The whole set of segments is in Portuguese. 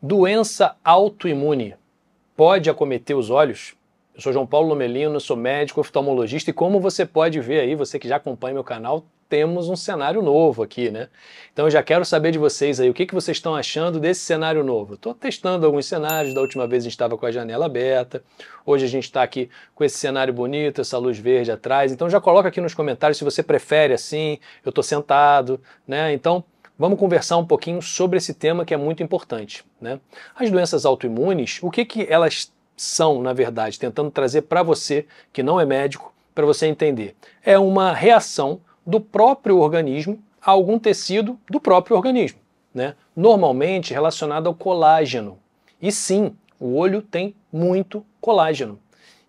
Doença autoimune pode acometer os olhos? Eu sou João Paulo Lomelino, sou médico oftalmologista e como você pode ver aí, você que já acompanha meu canal, temos um cenário novo aqui, né? Então eu já quero saber de vocês aí o que, que vocês estão achando desse cenário novo. Estou testando alguns cenários, da última vez a gente estava com a janela aberta, hoje a gente está aqui com esse cenário bonito, essa luz verde atrás. Então já coloca aqui nos comentários se você prefere assim, eu estou sentado, né? Então vamos conversar um pouquinho sobre esse tema que é muito importante. Né? As doenças autoimunes, o que, que elas são, na verdade, tentando trazer para você, que não é médico, para você entender. É uma reação do próprio organismo a algum tecido do próprio organismo, né? normalmente relacionado ao colágeno. E sim, o olho tem muito colágeno.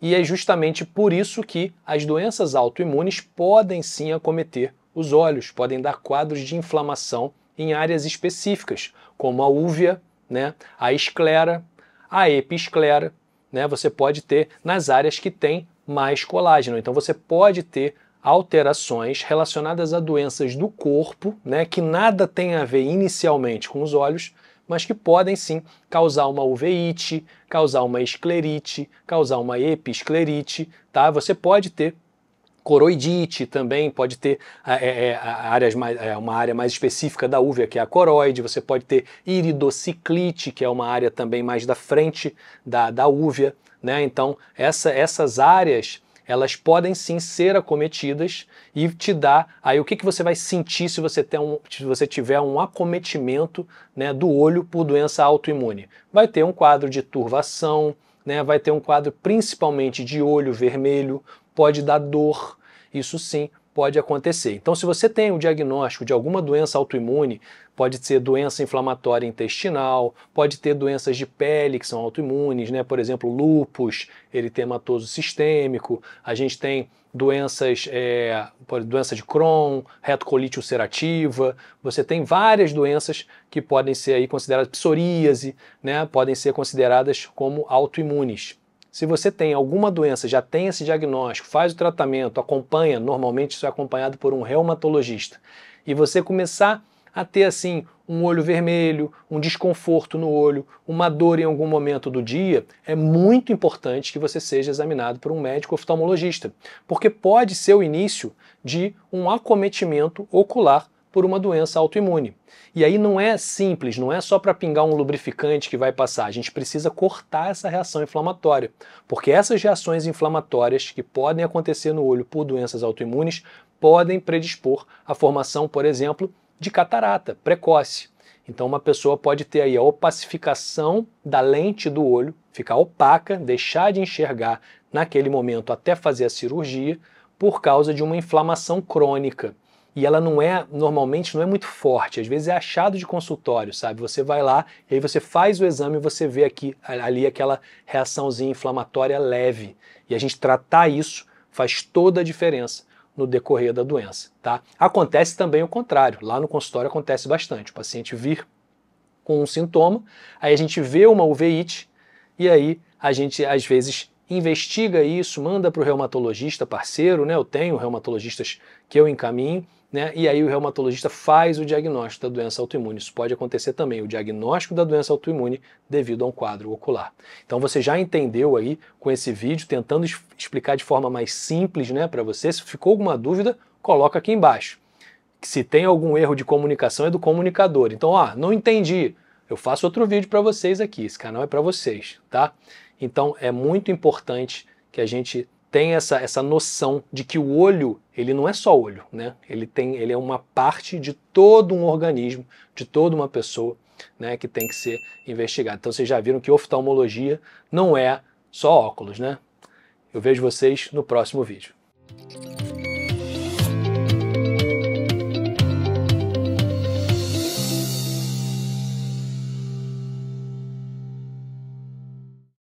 E é justamente por isso que as doenças autoimunes podem sim acometer os olhos, podem dar quadros de inflamação em áreas específicas, como a úvia, né, a esclera, a episclera. Né, você pode ter nas áreas que tem mais colágeno. Então você pode ter alterações relacionadas a doenças do corpo, né, que nada tem a ver inicialmente com os olhos, mas que podem sim causar uma uveite, causar uma esclerite, causar uma episclerite, tá? Você pode ter Coroidite também pode ter ah, é, é, áreas mais, é, uma área mais específica da úvea, que é a coroide. Você pode ter iridociclite, que é uma área também mais da frente da, da úvea. Né? Então, essa, essas áreas elas podem sim ser acometidas e te dar aí o que, que você vai sentir se você, tem um, se você tiver um acometimento né, do olho por doença autoimune. Vai ter um quadro de turvação, né, vai ter um quadro principalmente de olho vermelho, pode dar dor, isso sim pode acontecer. Então, se você tem o um diagnóstico de alguma doença autoimune, pode ser doença inflamatória intestinal, pode ter doenças de pele que são autoimunes, né? por exemplo, lúpus, eritematoso sistêmico, a gente tem doenças, é, doença de Crohn, retocolite ulcerativa, você tem várias doenças que podem ser aí consideradas psoríase, né? podem ser consideradas como autoimunes. Se você tem alguma doença, já tem esse diagnóstico, faz o tratamento, acompanha, normalmente isso é acompanhado por um reumatologista, e você começar a ter assim um olho vermelho, um desconforto no olho, uma dor em algum momento do dia, é muito importante que você seja examinado por um médico oftalmologista, porque pode ser o início de um acometimento ocular por uma doença autoimune. E aí não é simples, não é só para pingar um lubrificante que vai passar, a gente precisa cortar essa reação inflamatória, porque essas reações inflamatórias que podem acontecer no olho por doenças autoimunes podem predispor à formação, por exemplo, de catarata precoce. Então uma pessoa pode ter aí a opacificação da lente do olho, ficar opaca, deixar de enxergar naquele momento até fazer a cirurgia por causa de uma inflamação crônica e ela não é, normalmente, não é muito forte. Às vezes é achado de consultório, sabe? Você vai lá e aí você faz o exame e você vê aqui, ali aquela reaçãozinha inflamatória leve. E a gente tratar isso faz toda a diferença no decorrer da doença, tá? Acontece também o contrário. Lá no consultório acontece bastante. O paciente vir com um sintoma, aí a gente vê uma uveíte e aí a gente às vezes investiga isso, manda para o reumatologista parceiro, né? Eu tenho reumatologistas que eu encaminho, né? E aí o reumatologista faz o diagnóstico da doença autoimune. Isso pode acontecer também, o diagnóstico da doença autoimune devido a um quadro ocular. Então você já entendeu aí com esse vídeo, tentando explicar de forma mais simples, né, para você. Se ficou alguma dúvida, coloca aqui embaixo. Se tem algum erro de comunicação é do comunicador. Então, ó, não entendi. Eu faço outro vídeo para vocês aqui. Esse canal é para vocês, tá? Então é muito importante que a gente tenha essa, essa noção de que o olho, ele não é só olho, né? Ele, tem, ele é uma parte de todo um organismo, de toda uma pessoa, né? Que tem que ser investigada. Então vocês já viram que oftalmologia não é só óculos, né? Eu vejo vocês no próximo vídeo.